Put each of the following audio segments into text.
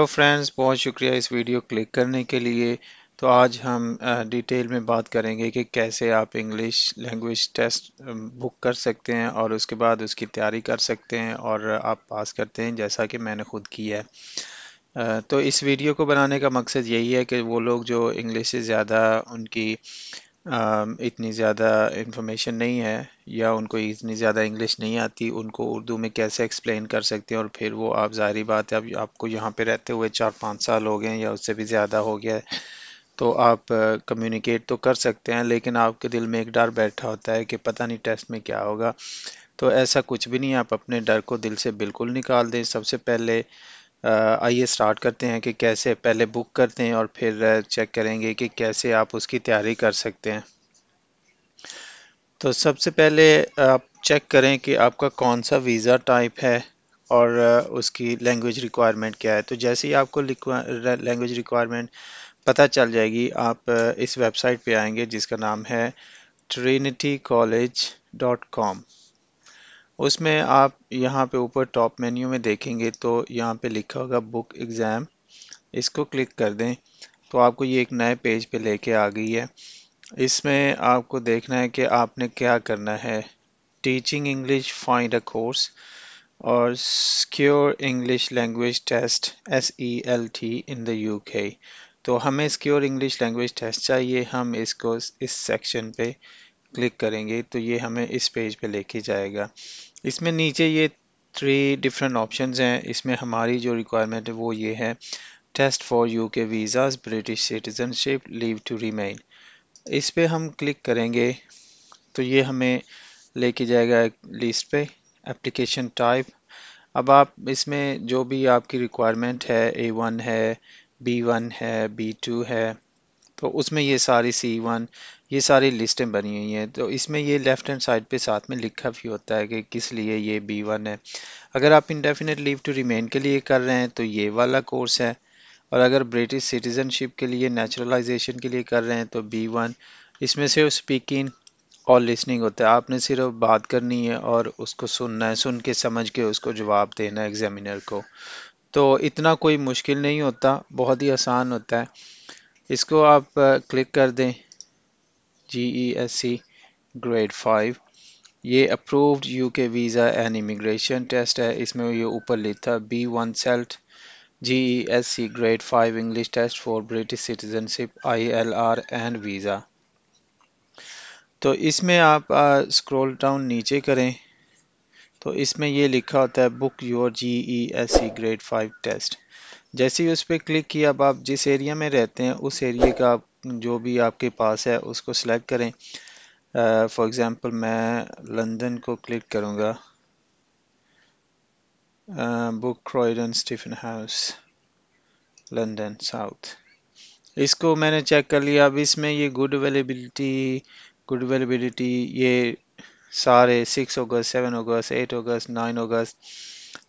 hello friends बहुत शुक्रिया इस वीडियो क्लिक करने के लिए तो आज हम डिटेल में बात करेंगे कि कैसे आप इंग्लिश लैंग्वेज टेस्ट बुक कर सकते हैं और उसके बाद उसकी तैयारी कर सकते हैं और आप पास करते हैं जैसा कि मैंने खुद किया है तो इस वीडियो को बनाने का मकसद यही है कि वो लोग जो इंग्लिश से ज़्यादा उनकी इतनी ज़्यादा इन्फॉर्मेशन नहीं है या उनको इतनी ज़्यादा इंग्लिश नहीं आती उनको उर्दू में कैसे एक्सप्लेन कर सकते हैं और फिर वो आप ज़ाहरी बात है अब आपको यहाँ पे रहते हुए चार पाँच साल हो गए या उससे भी ज़्यादा हो गया है तो आप कम्युनिकेट तो कर सकते हैं लेकिन आपके दिल में एक डर बैठा होता है कि पता नहीं टेस्ट में क्या होगा तो ऐसा कुछ भी नहीं आप अपने डर को दिल से बिल्कुल निकाल दें सबसे पहले आइए स्टार्ट करते हैं कि कैसे पहले बुक करते हैं और फिर चेक करेंगे कि कैसे आप उसकी तैयारी कर सकते हैं तो सबसे पहले आप चेक करें कि आपका कौन सा वीज़ा टाइप है और उसकी लैंग्वेज रिक्वायरमेंट क्या है तो जैसे ही आपको लैंग्वेज रिक्वायरमेंट पता चल जाएगी आप इस वेबसाइट पे आएंगे जिसका नाम है ट्रिनिटी कॉलेज डॉट कॉम उसमें आप यहाँ पे ऊपर टॉप मेन्यू में देखेंगे तो यहाँ पे लिखा होगा बुक एग्ज़ाम इसको क्लिक कर दें तो आपको ये एक नए पेज पे लेके आ गई है इसमें आपको देखना है कि आपने क्या करना है teaching English find a course और secure English language test S E L T in the U K तो हमें स्क्योर इंग्लिश लैंग्वेज टेस्ट चाहिए हम इसको इस सेक्शन पे क्लिक करेंगे तो ये हमें इस पेज पे लेके जाएगा इसमें नीचे ये थ्री डिफरेंट ऑप्शंस हैं इसमें हमारी जो रिक्वायरमेंट है वो ये है test for U K visas British citizenship leave to remain इस पर हम क्लिक करेंगे तो ये हमें लेके जाएगा लिस्ट पे एप्लीकेशन टाइप अब आप इसमें जो भी आपकी रिक्वायरमेंट है ए वन है बी वन है बी टू है तो उसमें ये सारी सी वन ये सारी लिस्टें बनी हुई हैं तो इसमें ये लेफ़्ट हैंड साइड पे साथ में लिखा भी होता है कि किस लिए ये बी वन है अगर आप इंडेफिनेट लीव टू रिमेन के लिए कर रहे हैं तो ये वाला कोर्स है और अगर ब्रिटिश सिटीज़नशिप के लिए नेचुरलाइजेशन के लिए कर रहे हैं तो बी वन इसमें सिर्फ स्पीकिंग और लिसनिंग होता है आपने सिर्फ बात करनी है और उसको सुनना है सुन के समझ के उसको जवाब देना है एग्जामिनर को तो इतना कोई मुश्किल नहीं होता बहुत ही आसान होता है इसको आप क्लिक कर दें G E S C grade five ये approved UK visa and immigration test है इसमें ये ऊपर लिखा B one SELT G E S C grade five English test for British citizenship I L R and visa तो इसमें आप scroll down नीचे करें तो इसमें ये लिखा होता है book your G E S C grade five test जैसे ही उस पर क्लिक किया अब आप जिस एरिया में रहते हैं उस एरिए का आप जो भी आपके पास है उसको सिलेक्ट करें फॉर एग्ज़ाम्पल मैं लंदन को क्लिक करूँगा book Croydon Stephen House London South इसको मैंने चेक कर लिया अब इसमें ये गुड अवेलेबिलिटी गुड अवेलेबिलिटी ये सारे six August seven August eight August nine August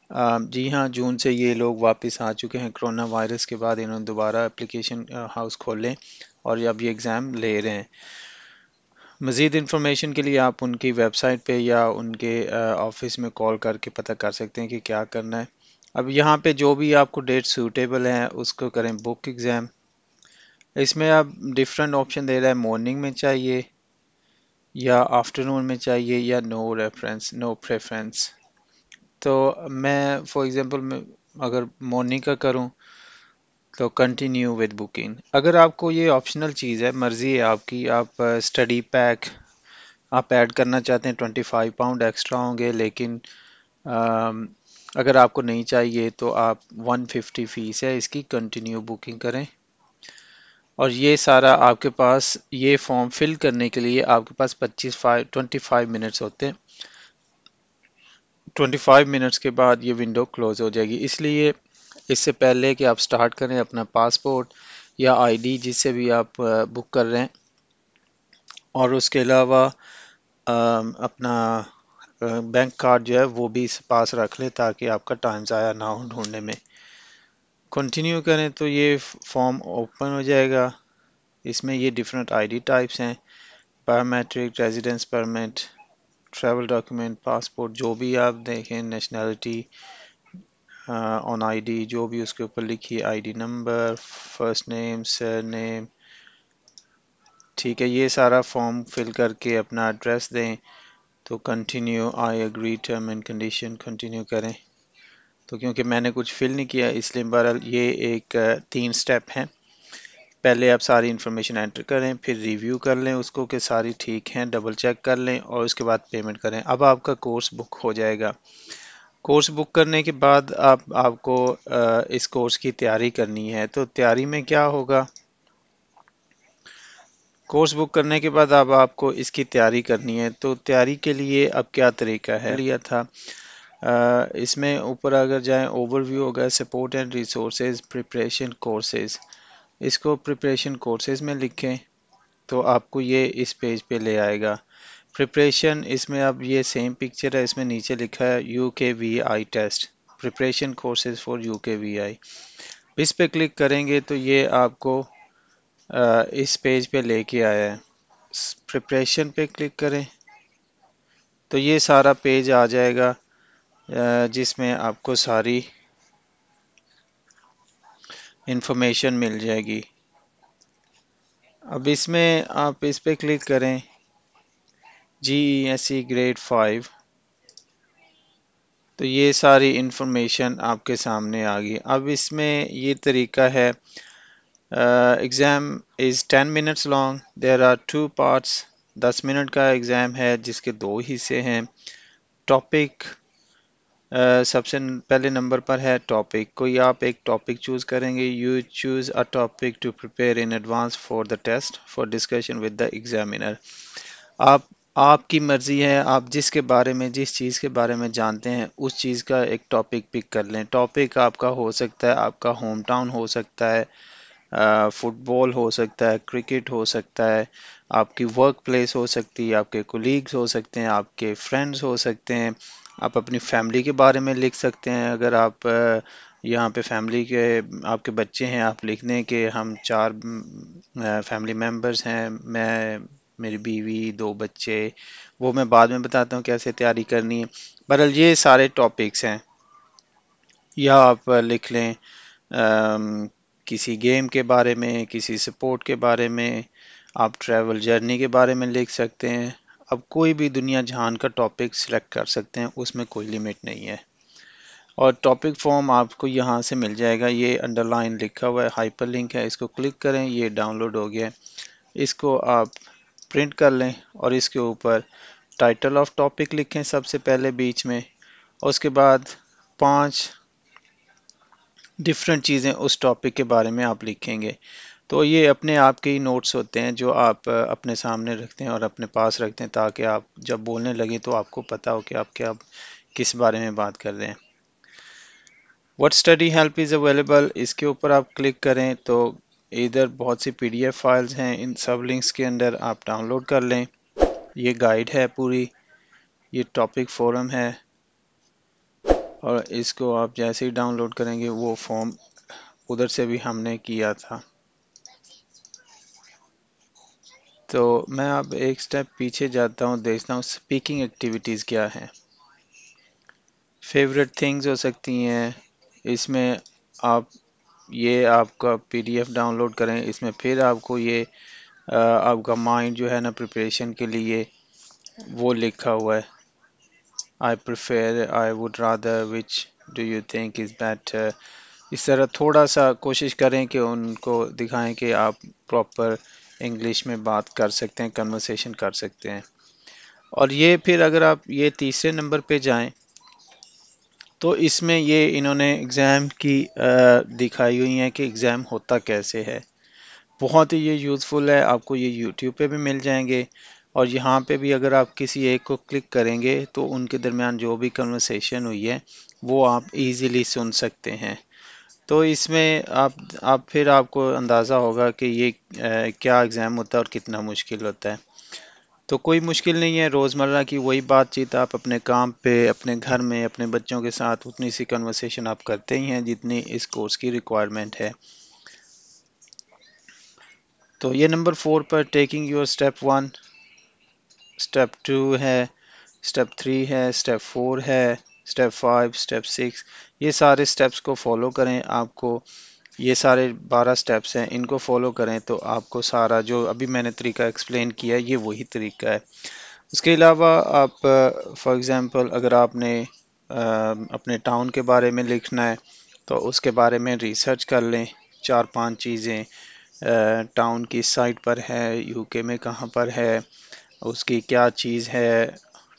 Um, जी हाँ जून से ये लोग वापस आ चुके हैं कोरोना वायरस के बाद इन्होंने दोबारा एप्लीकेशन हाउस uh, खोलें और अब ये एग्ज़ाम ले रहे हैं मज़ीद इन्फॉर्मेशन के लिए आप उनकी वेबसाइट पे या उनके ऑफिस uh, में कॉल करके पता कर सकते हैं कि क्या करना है अब यहाँ पे जो भी आपको डेट सूटेबल है उसको करें बुक एग्ज़ाम इसमें आप डिफरेंट ऑप्शन दे रहे हैं मॉर्निंग में चाहिए या आफ्टरनून में चाहिए या नो रेफरेंस नो प्रेफरेंस तो मैं फॉर एग्ज़ाम्पल अगर मॉर्निंग का करूँ तो कंटिन्यू विद बुकिंग अगर आपको ये ऑप्शनल चीज़ है मर्ज़ी है आपकी आप स्टडी uh, पैक आप ऐड करना चाहते हैं ट्वेंटी फाइव पाउंड एक्स्ट्रा होंगे लेकिन आ, um, अगर आपको नहीं चाहिए तो आप वन फिफ्टी फ़ीस है इसकी कंटिन्यू बुकिंग करें और ये सारा आपके पास ये फॉर्म फिल करने के लिए आपके पास पच्चीस फाइव ट्वेंटी फाइव मिनट्स होते हैं 25 मिनट्स के बाद ये विंडो क्लोज हो जाएगी इसलिए इससे पहले कि आप स्टार्ट करें अपना पासपोर्ट या आईडी जिससे भी आप बुक कर रहे हैं और उसके अलावा अपना बैंक कार्ड जो है वो भी इस पास रख लें ताकि आपका टाइम ज़ाया ना हो ढूंढने में कंटिन्यू करें तो ये फॉर्म ओपन हो जाएगा इसमें ये डिफरेंट आईडी टाइप्स हैं biometric residence permit travel document passport जो भी आप देखें नेशनलिटी ऑन आईडी जो भी उसके ऊपर I ID number first name surname ठीक है ये सारा फॉर्म फिल करके अपना एड्रेस दें तो continue I agree term and condition continue करें तो क्योंकि मैंने कुछ फिल नहीं किया इसलिए बहरहाल ये एक uh, तीन स्टेप हैं पहले आप सारी इन्फॉर्मेशन एंटर करें फिर रिव्यू कर लें उसको कि सारी ठीक हैं डबल चेक कर लें और उसके बाद पेमेंट करें अब आपका कोर्स बुक हो जाएगा कोर्स बुक करने के बाद आप आपको इस कोर्स की तैयारी करनी है तो तैयारी में क्या होगा कोर्स बुक करने के बाद अब आपको इसकी तैयारी करनी है तो तैयारी के लिए अब क्या तरीका है लिया था इसमें ऊपर अगर जाएं ओवरव्यू होगा support and resources preparation courses इसको प्रिपरेशन कोर्सेज में लिखें तो आपको ये इस पेज पे ले आएगा प्रिपरेशन इसमें अब ये सेम पिक्चर है इसमें नीचे लिखा है U K V I test preparation courses for U K V I इस पे क्लिक करेंगे तो ये आपको इस पेज पे लेके आया है प्रिपरेशन पे क्लिक करें तो ये सारा पेज आ जाएगा जिसमें आपको सारी इंफॉर्मेशन मिल जाएगी अब इसमें आप इस पर क्लिक करें G S C grade five तो ये सारी इंफॉर्मेशन आपके सामने आ गई अब इसमें ये तरीका है exam is ten minutes long there are two parts दस मिनट का एग्ज़ाम है जिसके दो हिस्से हैं टॉपिक सबसे पहले नंबर पर है टॉपिक कोई आप एक टॉपिक चूज करेंगे you choose a topic to prepare in advance for the test for discussion with the examiner आप आपकी मर्ज़ी है आप जिसके बारे में जिस चीज़ के बारे में जानते हैं उस चीज़ का एक टॉपिक पिक कर लें टॉपिक आपका हो सकता है आपका होम टाउन हो सकता है फुटबॉल हो सकता है क्रिकेट हो सकता है आपकी वर्क प्लेस हो सकती है आपके कोलीग्स हो सकते हैं आपके फ्रेंड्स हो सकते हैं आप अपनी फैमिली के बारे में लिख सकते हैं अगर आप यहाँ पे फैमिली के आपके बच्चे हैं आप लिख दें कि हम चार फैमिली मेम्बर्स हैं मैं मेरी बीवी दो बच्चे वो मैं बाद में बताता हूँ कैसे तैयारी करनी है बहरल ये सारे टॉपिक्स हैं या आप लिख लें आ, किसी गेम के बारे में किसी स्पोर्ट के बारे में आप ट्रैवल जर्नी के बारे में लिख सकते हैं अब कोई भी दुनिया जहान का टॉपिक सिलेक्ट कर सकते हैं उसमें कोई लिमिट नहीं है और टॉपिक फॉर्म आपको यहाँ से मिल जाएगा ये अंडरलाइन लिखा हुआ है हाइपर लिंक है इसको क्लिक करें ये डाउनलोड हो गया इसको आप प्रिंट कर लें और इसके ऊपर टाइटल ऑफ टॉपिक लिखें सबसे पहले बीच में और उसके बाद पांच डिफरेंट चीज़ें उस टॉपिक के बारे में आप लिखेंगे तो ये अपने आप के ही नोट्स होते हैं जो आप अपने सामने रखते हैं और अपने पास रखते हैं ताकि आप जब बोलने लगें तो आपको पता हो कि आप क्या किस बारे में बात कर रहे हैं what study help is available इसके ऊपर आप क्लिक करें तो इधर बहुत सी पी फाइल्स हैं इन सब लिंक्स के अंदर आप डाउनलोड कर लें ये गाइड है पूरी ये टॉपिक फोरम है और इसको आप जैसे ही डाउनलोड करेंगे वो फॉर्म उधर से भी हमने किया था तो मैं अब एक स्टेप पीछे जाता हूँ देखता हूँ स्पीकिंग एक्टिविटीज़ क्या हैं फेवरेट थिंग्स हो सकती हैं इसमें आप ये आपका पीडीएफ डाउनलोड करें इसमें फिर आपको ये आपका माइंड जो है ना प्रिपरेशन के लिए वो लिखा हुआ है I prefer I would rather which do you think is better इस तरह थोड़ा सा कोशिश करें कि उनको दिखाएं कि आप प्रॉपर इंग्लिश में बात कर सकते हैं कन्वर्सेशन कर सकते हैं और ये फिर अगर आप ये तीसरे नंबर पे जाएं तो इसमें ये इन्होंने एग्ज़ाम की दिखाई हुई है कि एग्ज़ाम होता कैसे है बहुत ही ये यूज़फुल है आपको ये यूट्यूब पे भी मिल जाएंगे और यहाँ पे भी अगर आप किसी एक को क्लिक करेंगे तो उनके दरमियान जो भी कन्वर्सेशन हुई है वो आप इजीली सुन सकते हैं तो इसमें आप आप फिर आपको अंदाज़ा होगा कि ये आ, क्या एग्ज़ाम होता है और कितना मुश्किल होता है तो कोई मुश्किल नहीं है रोज़मर्रा की वही बातचीत आप अपने काम पे अपने घर में अपने बच्चों के साथ उतनी सी कन्वर्सेशन आप करते ही हैं जितनी इस कोर्स की रिक्वायरमेंट है तो ये नंबर फोर पर taking your step one step two है स्टेप थ्री है स्टेप फोर है स्टेप फाइव स्टेप सिक्स ये सारे स्टेप्स को फॉलो करें आपको ये सारे बारह स्टेप्स हैं इनको फॉलो करें तो आपको सारा जो अभी मैंने तरीका एक्सप्लेन किया ये वही तरीका है उसके अलावा आप फॉर एग्ज़ाम्पल अगर आपने अपने टाउन के बारे में लिखना है तो उसके बारे में रिसर्च कर लें चार पांच चीज़ें टाउन की साइट पर है यूके में कहाँ पर है उसकी क्या चीज़ है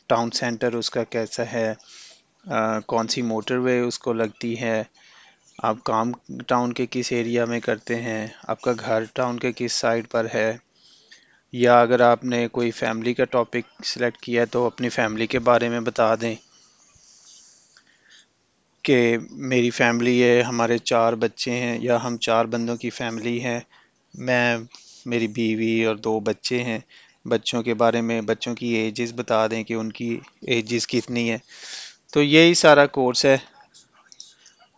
टाउन सेंटर उसका कैसा है आ, कौन सी मोटरवे उसको लगती है आप काम टाउन के किस एरिया में करते हैं आपका घर टाउन के किस साइड पर है या अगर आपने कोई फैमिली का टॉपिक सिलेक्ट किया है तो अपनी फैमिली के बारे में बता दें कि मेरी फैमिली है हमारे चार बच्चे हैं या हम चार बंदों की फैमिली है मैं मेरी बीवी और दो बच्चे हैं बच्चों के बारे में बच्चों की एजेस बता दें कि उनकी एजेस कितनी है तो यही सारा कोर्स है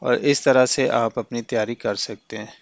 और इस तरह से आप अपनी तैयारी कर सकते हैं